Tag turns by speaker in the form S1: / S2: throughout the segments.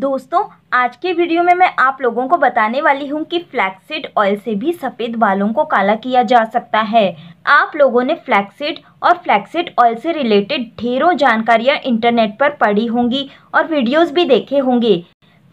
S1: दोस्तों आज के वीडियो में मैं आप लोगों को बताने वाली हूँ कि फ्लैक्सीड ऑयल से भी सफ़ेद बालों को काला किया जा सकता है आप लोगों ने फ्लैक्सीड और फ्लैक्सीड ऑयल से रिलेटेड ढेरों जानकारियां इंटरनेट पर पढ़ी होंगी और वीडियोस भी देखे होंगे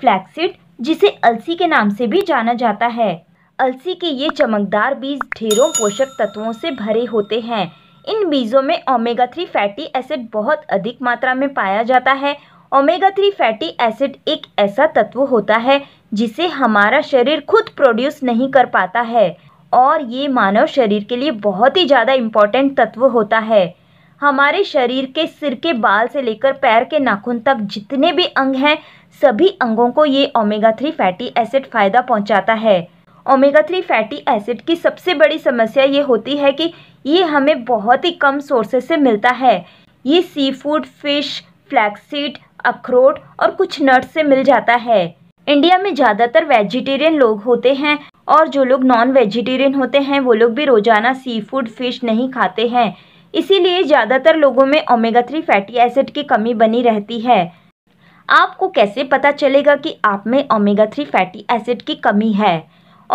S1: फ्लैक्सीड जिसे अलसी के नाम से भी जाना जाता है अलसी के ये चमकदार बीज ढेरों पोषक तत्वों से भरे होते हैं इन बीजों में ओमेगा थ्री फैटी एसिड बहुत अधिक मात्रा में पाया जाता है ओमेगा थ्री फैटी एसिड एक ऐसा तत्व होता है जिसे हमारा शरीर खुद प्रोड्यूस नहीं कर पाता है और ये मानव शरीर के लिए बहुत ही ज़्यादा इम्पॉर्टेंट तत्व होता है हमारे शरीर के सिर के बाल से लेकर पैर के नाखून तक जितने भी अंग हैं सभी अंगों को ये ओमेगा थ्री फैटी एसिड फ़ायदा पहुंचाता है ओमेगा थ्री फैटी एसिड की सबसे बड़ी समस्या ये होती है कि ये हमें बहुत ही कम सोर्सेज से मिलता है ये सी फूड फिश फ्लैक्सीड अखरोट और कुछ नट्स से मिल जाता है इंडिया में ज़्यादातर वेजिटेरियन लोग होते हैं और जो लोग नॉन वेजिटेरियन होते हैं वो लोग भी रोज़ाना सी फूड फिश नहीं खाते हैं इसीलिए ज़्यादातर लोगों में ओमेगा थ्री फैटी एसिड की कमी बनी रहती है आपको कैसे पता चलेगा कि आप में ओमेगा थ्री फैटी एसिड की कमी है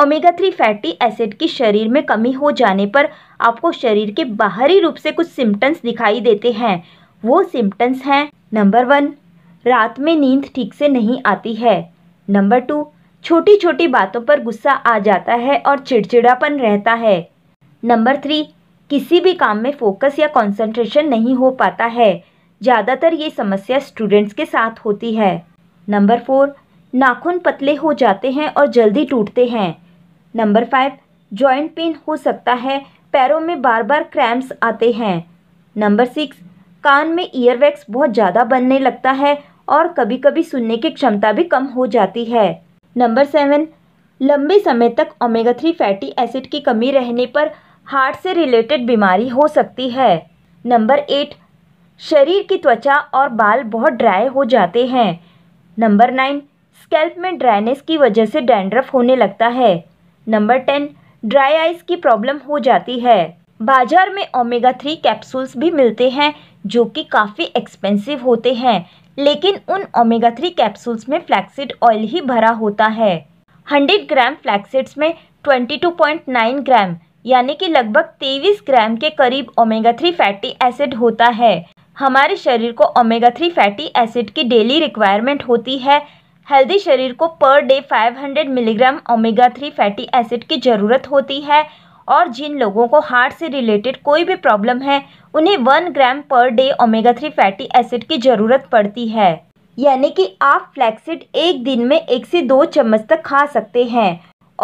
S1: ओमेगा थ्री फैटी एसिड की शरीर में कमी हो जाने पर आपको शरीर के बाहरी रूप से कुछ सिम्टम्स दिखाई देते हैं वो सिम्टम्स हैं नंबर वन रात में नींद ठीक से नहीं आती है नंबर टू छोटी छोटी बातों पर गुस्सा आ जाता है और चिड़चिड़ापन रहता है नंबर थ्री किसी भी काम में फोकस या कंसंट्रेशन नहीं हो पाता है ज़्यादातर ये समस्या स्टूडेंट्स के साथ होती है नंबर फोर नाखून पतले हो जाते हैं और जल्दी टूटते हैं नंबर फाइव जॉइंट पेन हो सकता है पैरों में बार बार क्रैम्प्स आते हैं नंबर सिक्स कान में ईयरवैक्स बहुत ज़्यादा बनने लगता है और कभी कभी सुनने की क्षमता भी कम हो जाती है नंबर सेवन लंबे समय तक ओमेगा थ्री फैटी एसिड की कमी रहने पर हार्ट से रिलेटेड बीमारी हो सकती है नंबर एट शरीर की त्वचा और बाल बहुत ड्राई हो जाते हैं नंबर नाइन स्कैल्प में ड्राइनेस की वजह से डैंड्रफ होने लगता है नंबर टेन ड्राई आइस की प्रॉब्लम हो जाती है बाजार में ओमेगा थ्री कैप्सूल्स भी मिलते हैं जो कि काफ़ी एक्सपेंसिव होते हैं लेकिन उन ओमेगा थ्री कैप्सूल्स में फ्लैक्सीड ऑयल ही भरा होता है 100 ग्राम फ्लैक्सिड्स में 22.9 ग्राम यानी कि लगभग 23 ग्राम के करीब ओमेगा थ्री फैटी एसिड होता है हमारे शरीर को ओमेगा थ्री फैटी एसिड की डेली रिक्वायरमेंट होती है हेल्दी शरीर को per day 500 milligram omega three fatty acid की ज़रूरत होती है और जिन लोगों को हार्ट से रिलेटेड कोई भी प्रॉब्लम है उन्हें one gram per day omega three fatty acid की ज़रूरत पड़ती है यानी कि आप फ्लैक्सिड एक दिन में एक से दो चम्मच तक खा सकते हैं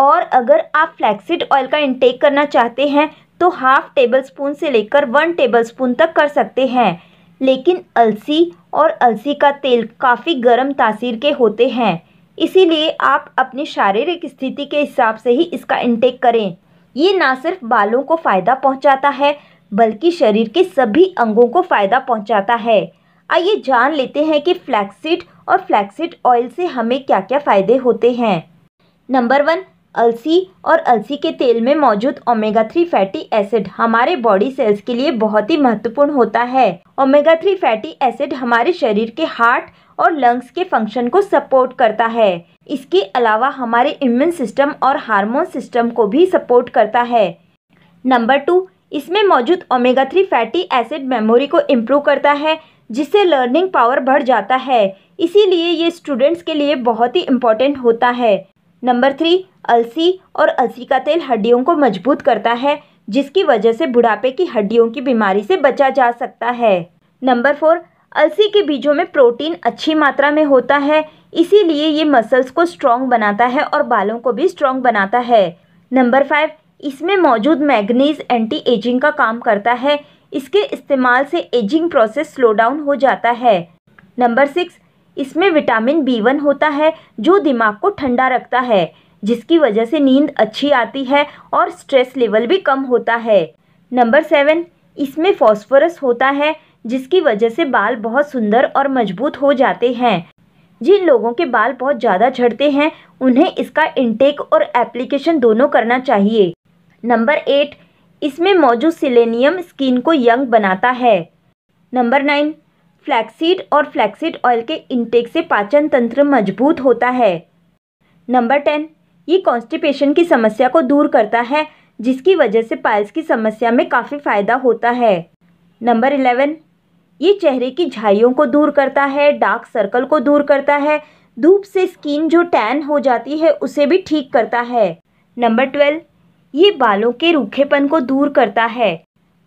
S1: और अगर आप फ्लैक्सिड ऑयल का इंटेक करना चाहते हैं तो हाफ टेबल स्पून से लेकर वन टेबल स्पून तक कर सकते हैं लेकिन अलसी और अलसी का तेल काफ़ी गर्म तासीर के होते हैं इसीलिए आप अपनी शारीरिक स्थिति के हिसाब से ही इसका इंटेक करें ये ना सिर्फ बालों को फ़ायदा पहुंचाता है बल्कि शरीर के सभी अंगों को फ़ायदा पहुंचाता है आइए जान लेते हैं कि फ्लैक्सीड और फ्लैक्सीड ऑयल से हमें क्या क्या फ़ायदे होते हैं नंबर वन अलसी और अलसी के तेल में मौजूद ओमेगा थ्री फैटी एसिड हमारे बॉडी सेल्स के लिए बहुत ही महत्वपूर्ण होता है ओमेगा थ्री फैटी एसिड हमारे शरीर के हार्ट और लंग्स के फंक्शन को सपोर्ट करता है इसके अलावा हमारे इम्यून सिस्टम और हार्मोन सिस्टम को भी सपोर्ट करता है नंबर टू इसमें मौजूद omega three fatty acid memory को इम्प्रूव करता है जिससे लर्निंग पावर बढ़ जाता है इसीलिए ये स्टूडेंट्स के लिए बहुत ही इम्पोर्टेंट होता है नंबर थ्री अलसी और अलसी का तेल हड्डियों को मजबूत करता है जिसकी वजह से बुढ़ापे की हड्डियों की बीमारी से बचा जा सकता है नंबर फोर अलसी के बीजों में प्रोटीन अच्छी मात्रा में होता है इसीलिए ये मसल्स को स्ट्रॉन्ग बनाता है और बालों को भी स्ट्रॉन्ग बनाता है नंबर फाइव इसमें मौजूद मैग्नीज एंटी एजिंग का काम करता है इसके इस्तेमाल से एजिंग प्रोसेस स्लो डाउन हो जाता है नंबर सिक्स इसमें विटामिन बी वन होता है जो दिमाग को ठंडा रखता है जिसकी वजह से नींद अच्छी आती है और स्ट्रेस लेवल भी कम होता है नंबर सेवन इसमें फॉस्फोरस होता है जिसकी वजह से बाल बहुत सुंदर और मजबूत हो जाते हैं जिन लोगों के बाल बहुत ज़्यादा झड़ते हैं उन्हें इसका इनटेक और एप्लीकेशन दोनों करना चाहिए नंबर एट इसमें मौजूद सिलेनियम स्किन को यंग बनाता है नंबर नाइन फ्लैक्सीड और फ्लैक्सीड ऑयल के इंटेक से पाचन तंत्र मजबूत होता है नंबर टेन ये कॉन्स्टिपेशन की समस्या को दूर करता है जिसकी वजह से पाइल्स की समस्या में काफ़ी फ़ायदा होता है नंबर इलेवन ये चेहरे की झाइयों को दूर करता है डार्क सर्कल को दूर करता है धूप से स्किन जो टैन हो जाती है उसे भी ठीक करता है नंबर ट्वेल्व ये बालों के रूखेपन को दूर करता है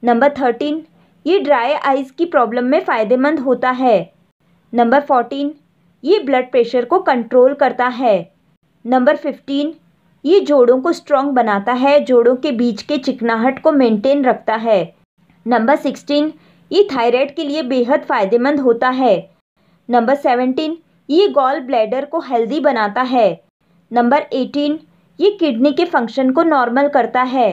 S1: नंबर थर्टीन ये ड्राई आइज़ की प्रॉब्लम में फ़ायदेमंद होता है नंबर फोर्टीन ये ब्लड प्रेशर को कंट्रोल करता है नंबर फिफ्टीन ये जोड़ों को स्ट्रॉन्ग बनाता है जोड़ों के बीच के चिकनाहट को मेंटेन रखता है नंबर सिक्सटीन ये थायराइड के लिए बेहद फ़ायदेमंद होता है नंबर सेवेंटीन ये गॉल ब्लैडर को हेल्दी बनाता है नंबर एटीन ये किडनी के फंक्शन को नॉर्मल करता है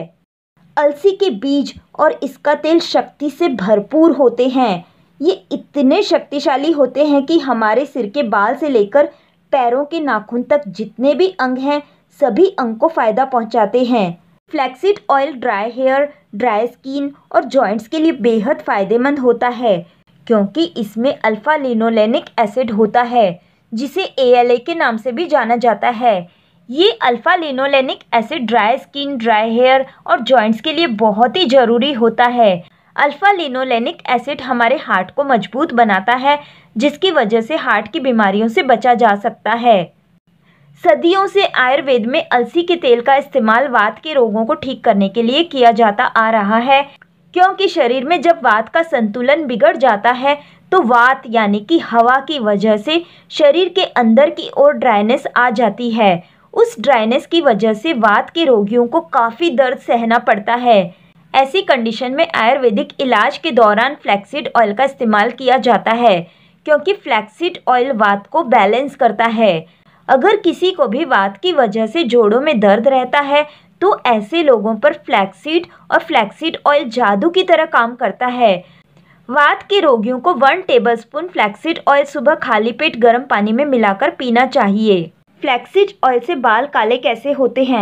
S1: अलसी के बीज और इसका तेल शक्ति से भरपूर होते हैं ये इतने शक्तिशाली होते हैं कि हमारे सिर के बाल से लेकर पैरों के नाखून तक जितने भी अंग हैं सभी अंग को फ़ायदा पहुंचाते हैं flaxseed oil dry hair dry skin और जॉइंट्स के लिए बेहद फ़ायदेमंद होता है क्योंकि इसमें अल्फ़ा लिनोलेनिक एसिड होता है जिसे ए के नाम से भी जाना जाता है ये alpha linolenic acid dry skin dry hair और जॉइंट्स के लिए बहुत ही ज़रूरी होता है अल्फ़ा लिनोलेनिक एसिड हमारे हार्ट को मजबूत बनाता है जिसकी वजह से हार्ट की बीमारियों से बचा जा सकता है सदियों से आयुर्वेद में अलसी के तेल का इस्तेमाल वात के रोगों को ठीक करने के लिए किया जाता आ रहा है क्योंकि शरीर में जब वात का संतुलन बिगड़ जाता है तो वात यानी कि हवा की वजह से शरीर के अंदर की ओर ड्राइनेस आ जाती है उस ड्राइनेस की वजह से वात के रोगियों को काफ़ी दर्द सहना पड़ता है ऐसी कंडीशन में आयुर्वेदिक इलाज के दौरान फ्लैक्सीड ऑयल का इस्तेमाल किया जाता है क्योंकि फ्लैक्सीड ऑयल वात को बैलेंस करता है अगर किसी को भी वात की वजह से जोड़ों में दर्द रहता है तो ऐसे लोगों पर फ्लैक्सीड और फ्लैक्सीड ऑयल जादू की तरह काम करता है वात के रोगियों को वन टेबलस्पून फ्लैक्सीड ऑयल सुबह खाली पेट गर्म पानी में मिलाकर पीना चाहिए फ्लैक्सीड ऑयल से बाल काले कैसे होते हैं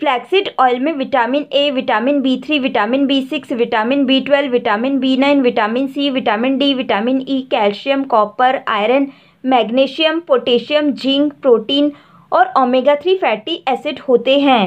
S1: फ्लैक्सीड ऑयल में vitamin A vitamin B three vitamin B six vitamin B twelve vitamin B nine vitamin C vitamin D vitamin E e, calcium copper iron magnesium potassium zinc protein और omega three fatty acid होते हैं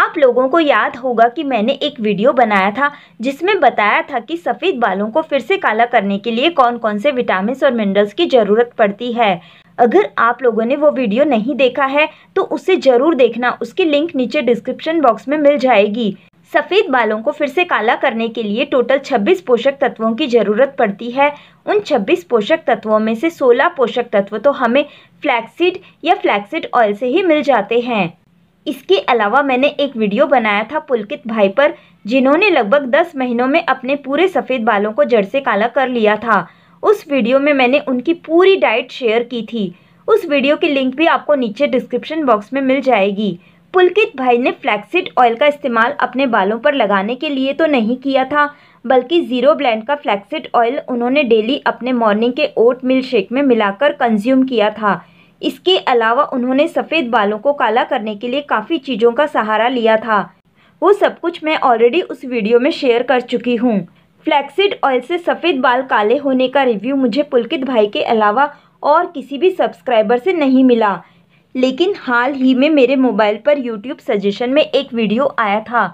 S1: आप लोगों को याद होगा कि मैंने एक वीडियो बनाया था जिसमें बताया था कि सफ़ेद बालों को फिर से काला करने के लिए कौन कौन से विटामिन और मिनरल्स की ज़रूरत पड़ती है अगर आप लोगों ने वो वीडियो नहीं देखा है तो उसे ज़रूर देखना उसकी लिंक नीचे डिस्क्रिप्शन बॉक्स में मिल जाएगी सफ़ेद बालों को फिर से काला करने के लिए टोटल 26 पोषक तत्वों की ज़रूरत पड़ती है उन 26 पोषक तत्वों में से 16 पोषक तत्व तो हमें फ्लैक्सीड या फ्लैक्सीड ऑयल से ही मिल जाते हैं इसके अलावा मैंने एक वीडियो बनाया था पुलकित भाई पर जिन्होंने लगभग 10 महीनों में अपने पूरे सफ़ेद बालों को जड़ से काला कर लिया था उस वीडियो में मैंने उनकी पूरी डाइट शेयर की थी उस वीडियो की लिंक भी आपको नीचे डिस्क्रिप्शन बॉक्स में मिल जाएगी पुलकित भाई ने फ्लैक्सिड ऑयल का इस्तेमाल अपने बालों पर लगाने के लिए तो नहीं किया था बल्कि ज़ीरो ब्लैंड का फ्लैक्सिड ऑयल उन्होंने डेली अपने मॉर्निंग के ओट मिल शेक में मिलाकर कंज्यूम किया था इसके अलावा उन्होंने सफ़ेद बालों को काला करने के लिए काफ़ी चीज़ों का सहारा लिया था वो सब कुछ मैं ऑलरेडी उस वीडियो में शेयर कर चुकी हूँ फ्लैक्सीड ऑयल से सफ़ेद बाल काले होने का रिव्यू मुझे पुलकित भाई के अलावा और किसी भी सब्सक्राइबर से नहीं मिला लेकिन हाल ही में मेरे मोबाइल पर यूट्यूब सजेशन में एक वीडियो आया था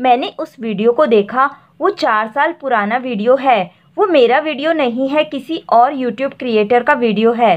S1: मैंने उस वीडियो को देखा वो चार साल पुराना वीडियो है वो मेरा वीडियो नहीं है किसी और यूट्यूब क्रिएटर का वीडियो है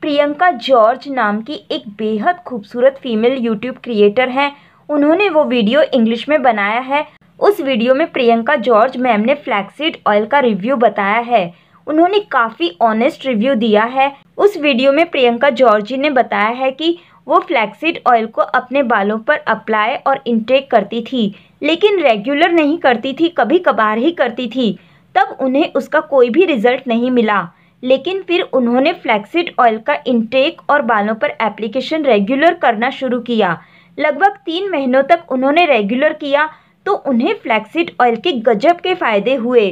S1: प्रियंका जॉर्ज नाम की एक बेहद खूबसूरत फीमेल यूट्यूब क्रिएटर हैं उन्होंने वो वीडियो इंग्लिश में बनाया है उस वीडियो में प्रियंका जॉर्ज मैम ने फ्लैक्सीड ऑयल का रिव्यू बताया है उन्होंने काफ़ी ऑनेस्ट रिव्यू दिया है उस वीडियो में प्रियंका जॉर्ज ने बताया है कि वो फ्लैक्सीड ऑयल को अपने बालों पर अप्लाई और इनटेक करती थी लेकिन रेगुलर नहीं करती थी कभी कभार ही करती थी तब उन्हें उसका कोई भी रिजल्ट नहीं मिला लेकिन फिर उन्होंने फ्लैक्सीड ऑयल का इनटेक और बालों पर एप्लीकेशन रेगुलर करना शुरू किया लगभग तीन महीनों तक उन्होंने रेगुलर किया तो उन्हें फ्लैक्सीड ऑयल के गजब के फ़ायदे हुए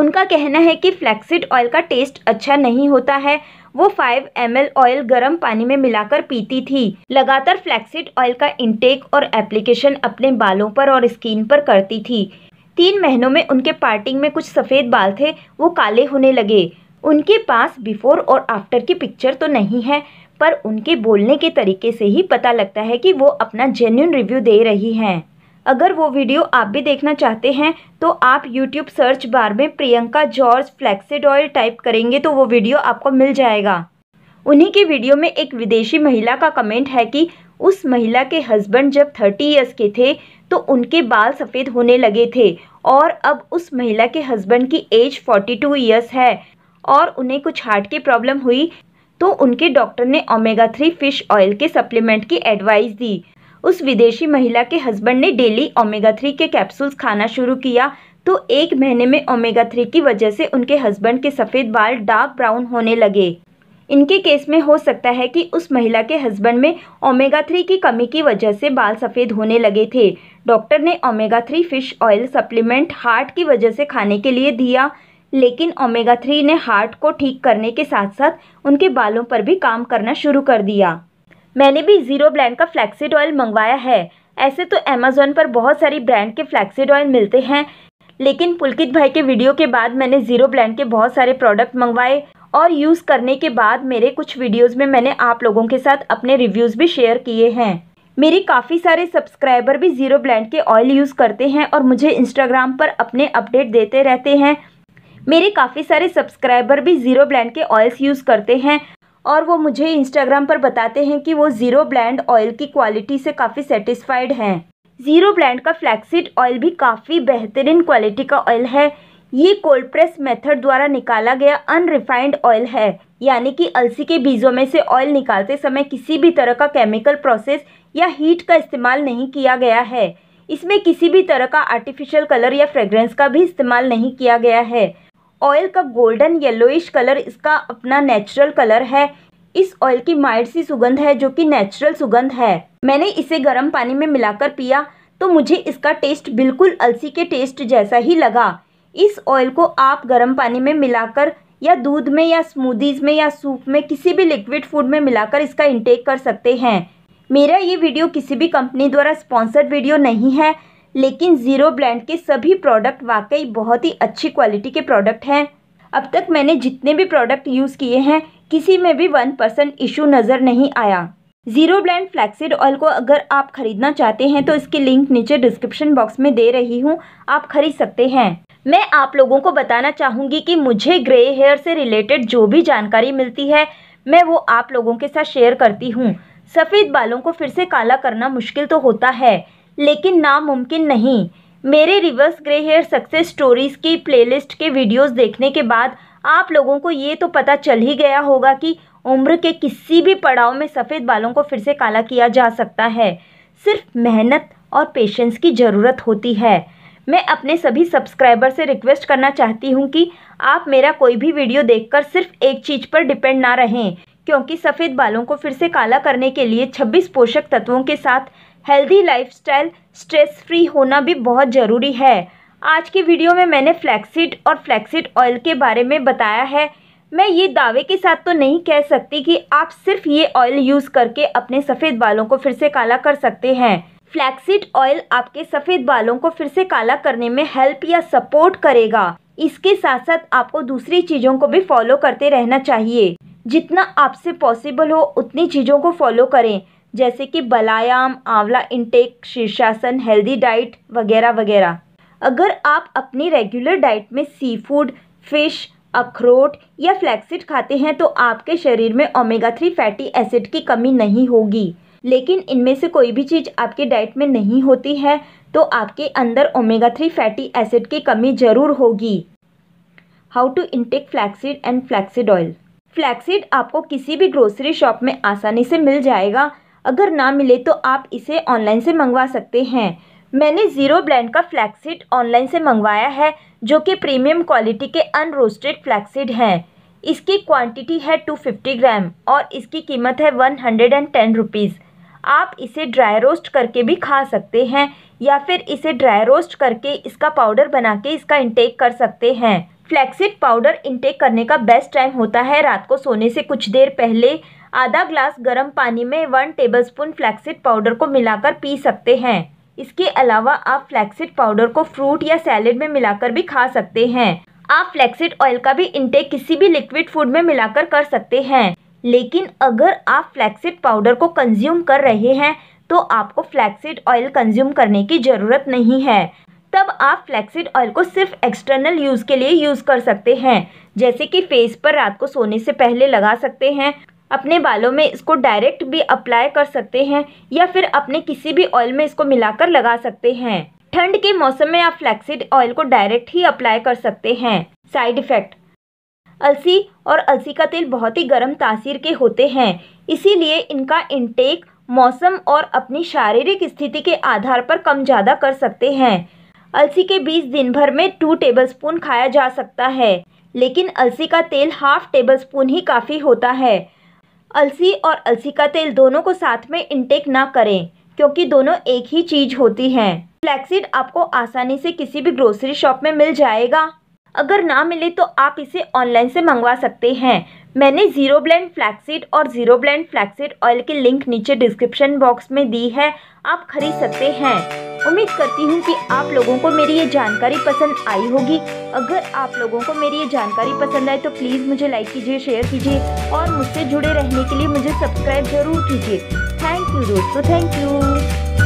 S1: उनका कहना है कि फ्लैक्सीड ऑयल का टेस्ट अच्छा नहीं होता है वो 5 एम ऑयल गर्म पानी में मिलाकर पीती थी लगातार फ्लैक्सीड ऑयल का इंटेक और एप्लीकेशन अपने बालों पर और स्किन पर करती थी तीन महीनों में उनके पार्टिंग में कुछ सफ़ेद बाल थे वो काले होने लगे उनके पास बिफोर और आफ्टर की पिक्चर तो नहीं है पर उनके बोलने के तरीके से ही पता लगता है कि वो अपना जेन्यून रिव्यू दे रही हैं अगर वो वीडियो आप भी देखना चाहते हैं तो आप यूट्यूब सर्च बार में Priyanka George flaxseed oil type करेंगे तो वो वीडियो आपको मिल जाएगा उन्हीं की वीडियो में एक विदेशी महिला का कमेंट है कि उस महिला के हस्बैंड जब थर्टी ईयर्स के थे तो उनके बाल सफ़ेद होने लगे थे और अब उस महिला के हस्बैंड की एज फोर्टी टू ईयर्स है और उन्हें कुछ हार्ट की प्रॉब्लम हुई तो उनके डॉक्टर ने ओमेगा थ्री फिश ऑयल के सप्लीमेंट की एडवाइस दी उस विदेशी महिला के हस्बैंड ने डेली ओमेगा थ्री के कैप्सूल्स खाना शुरू किया तो एक महीने में ओमेगा थ्री की वजह से उनके हस्बैंड के सफ़ेद बाल डार्क ब्राउन होने लगे इनके केस में हो सकता है कि उस महिला के हस्बैंड में ओमेगा थ्री की कमी की वजह से बाल सफ़ेद होने लगे थे डॉक्टर ने omega three fish oil supplement heart की वजह से खाने के लिए दिया लेकिन ओमेगा थ्री ने हार्ट को ठीक करने के साथ साथ उनके बालों पर भी काम करना शुरू कर दिया मैंने भी ज़ीरो ब्रांड का फ्लैक्सीड ऑयल मंगवाया है ऐसे तो अमेज़ोन पर बहुत सारी ब्रांड के फ्लैक्सीड ऑयल मिलते हैं लेकिन पुलकित भाई के वीडियो के बाद मैंने ज़ीरो ब्रांड के बहुत सारे प्रोडक्ट मंगवाए और यूज़ करने के बाद मेरे कुछ वीडियोस में मैंने आप लोगों के साथ अपने रिव्यूज़ भी शेयर किए हैं मेरे काफ़ी सारे सब्सक्राइबर भी ज़ीरो ब्लैंड के ऑयल यूज़ करते हैं और मुझे इंस्टाग्राम पर अपने अपडेट देते रहते हैं मेरे काफ़ी सारे सब्सक्राइबर भी ज़ीरो ब्लैंड के ऑयल्स यूज़ करते हैं और वो मुझे इंस्टाग्राम पर बताते हैं कि वो ज़ीरो ब्लैंड ऑयल की क्वालिटी से काफ़ी सेटिस्फाइड हैं ज़ीरो ब्लैंड का फ्लैक्सीड ऑयल भी काफ़ी बेहतरीन क्वालिटी का ऑयल है ये कोल्ड प्रेस मेथड द्वारा निकाला गया अनरिफाइंड ऑयल है यानी कि अलसी के बीजों में से ऑयल निकालते समय किसी भी तरह का केमिकल प्रोसेस या हीट का इस्तेमाल नहीं किया गया है इसमें किसी भी तरह का आर्टिफिशियल कलर या फ्रेग्रेंस का भी इस्तेमाल नहीं किया गया है ऑयल का गोल्डन येलोइश कलर इसका अपना नेचुरल कलर है इस ऑयल की माइट सी सुगंध है जो कि नेचुरल सुगंध है मैंने इसे गर्म पानी में मिलाकर पिया तो मुझे इसका टेस्ट बिल्कुल अलसी के टेस्ट जैसा ही लगा इस ऑयल को आप गर्म पानी में मिलाकर या दूध में या स्मूदीज़ में या सूप में किसी भी लिक्विड फूड में मिलाकर इसका इंटेक कर सकते हैं मेरा ये वीडियो किसी भी कंपनी द्वारा स्पॉन्सर्ड वीडियो नहीं है लेकिन ज़ीरो ब्लैंड के सभी प्रोडक्ट वाकई बहुत ही अच्छी क्वालिटी के प्रोडक्ट हैं अब तक मैंने जितने भी प्रोडक्ट यूज़ किए हैं किसी में भी वन परसेंट इशू नज़र नहीं आया ज़ीरो ब्लैंड फ्लैक्सीड ऑयल को अगर आप खरीदना चाहते हैं तो इसकी लिंक नीचे डिस्क्रिप्शन बॉक्स में दे रही हूँ आप खरीद सकते हैं मैं आप लोगों को बताना चाहूँगी कि मुझे ग्रे हेयर से रिलेटेड जो भी जानकारी मिलती है मैं वो आप लोगों के साथ शेयर करती हूँ सफ़ेद बालों को फिर से काला करना मुश्किल तो होता है लेकिन नामुमकिन नहीं मेरे reverse grey hair success stories की प्लेलिस्ट के वीडियोस देखने के बाद आप लोगों को ये तो पता चल ही गया होगा कि उम्र के किसी भी पड़ाव में सफ़ेद बालों को फिर से काला किया जा सकता है सिर्फ मेहनत और पेशेंस की ज़रूरत होती है मैं अपने सभी सब्सक्राइबर से रिक्वेस्ट करना चाहती हूँ कि आप मेरा कोई भी वीडियो देखकर सिर्फ एक चीज़ पर डिपेंड ना रहें क्योंकि सफ़ेद बालों को फिर से काला करने के लिए 26 पोषक तत्वों के साथ हेल्दी लाइफस्टाइल स्ट्रेस फ्री होना भी बहुत ज़रूरी है आज की वीडियो में मैंने फ्लैक्सीड और फ्लैक्सीड ऑयल के बारे में बताया है मैं ये दावे के साथ तो नहीं कह सकती कि आप सिर्फ ये ऑयल यूज़ करके अपने सफ़ेद बालों को फिर से काला कर सकते हैं फ्लैक्सीड ऑयल आपके सफ़ेद बालों को फिर से काला करने में हेल्प या सपोर्ट करेगा इसके साथ साथ आपको दूसरी चीज़ों को भी फॉलो करते रहना चाहिए जितना आपसे पॉसिबल हो उतनी चीज़ों को फॉलो करें जैसे कि बलायाम आंवला इनटेक शीर्षासन हेल्दी डाइट वगैरह वगैरह अगर आप अपनी रेगुलर डाइट में सी फूड फिश अखरोट या फ्लैक्सिड खाते हैं तो आपके शरीर में ओमेगा थ्री फैटी एसिड की कमी नहीं होगी लेकिन इनमें से कोई भी चीज़ आपके डाइट में नहीं होती है तो आपके अंदर ओमेगा थ्री फैटी एसिड की कमी ज़रूर होगी how to intake flaxseed and flaxseed oil flaxseed आपको किसी भी ग्रोसरी शॉप में आसानी से मिल जाएगा अगर ना मिले तो आप इसे ऑनलाइन से मंगवा सकते हैं मैंने ज़ीरो ब्लैंड का फ्लैक्सीड ऑनलाइन से मंगवाया है जो कि प्रीमियम क्वालिटी के अनरोस्टेड फ्लैक्सीड हैं इसकी क्वांटिटी है 250 ग्राम और इसकी कीमत है 110 हंड्रेड आप इसे ड्राई रोस्ट करके भी खा सकते हैं या फिर इसे ड्राई रोस्ट करके इसका पाउडर बना के इसका इंटेक कर सकते हैं फ्लैक्सीड पाउडर इंटेक करने का बेस्ट टाइम होता है रात को सोने से कुछ देर पहले आधा ग्लास गर्म पानी में वन टेबलस्पून फ्लैक्सिड पाउडर को मिलाकर पी सकते हैं इसके अलावा आप फ्लैक्सीड पाउडर को फ्रूट या सैलेड में मिलाकर भी खा सकते हैं आप फ्लैक्सीड ऑयल का भी इंटेक किसी भी लिक्विड फूड में मिलाकर कर सकते हैं लेकिन अगर आप फ्लैक्सिड पाउडर को कंज्यूम कर रहे हैं तो आपको फ्लैक्सीड ऑयल कंज्यूम करने की ज़रूरत नहीं है तब आप फ्लैक्सिड ऑयल को सिर्फ एक्सटर्नल यूज़ के लिए यूज़ कर सकते हैं जैसे कि फेस पर रात को सोने से पहले लगा सकते हैं अपने बालों में इसको डायरेक्ट भी अप्लाई कर सकते हैं या फिर अपने किसी भी ऑयल में इसको मिलाकर लगा सकते हैं ठंड के मौसम में आप फ्लैक्सीड ऑयल को डायरेक्ट ही अप्लाई कर सकते हैं साइड इफ़ेक्ट अलसी और अलसी का तेल बहुत ही गर्म तासीर के होते हैं इसीलिए इनका इनटेक मौसम और अपनी शारीरिक स्थिति के आधार पर कम ज़्यादा कर सकते हैं अलसी के बीज दिन भर में टू टेबलस्पून खाया जा सकता है लेकिन अलसी का तेल हाफ स्पून ही काफ़ी होता है अलसी और अलसी का तेल दोनों को साथ में इंटेक ना करें क्योंकि दोनों एक ही चीज़ होती है फ्लैक्सीड आपको आसानी से किसी भी ग्रोसरी शॉप में मिल जाएगा अगर ना मिले तो आप इसे ऑनलाइन से मंगवा सकते हैं मैंने ज़ीरो ब्लेंड फ्लैक्सीड और ज़ीरो ब्लेंड फ्लैक्सीड ऑयल की लिंक नीचे डिस्क्रिप्शन बॉक्स में दी है आप खरीद सकते हैं उम्मीद करती हूँ कि आप लोगों को मेरी ये जानकारी पसंद आई होगी अगर आप लोगों को मेरी ये जानकारी पसंद आए तो प्लीज़ मुझे लाइक कीजिए शेयर कीजिए और मुझसे जुड़े रहने के लिए मुझे सब्सक्राइब ज़रूर कीजिए थैंक यू दोस्तों थैंक यू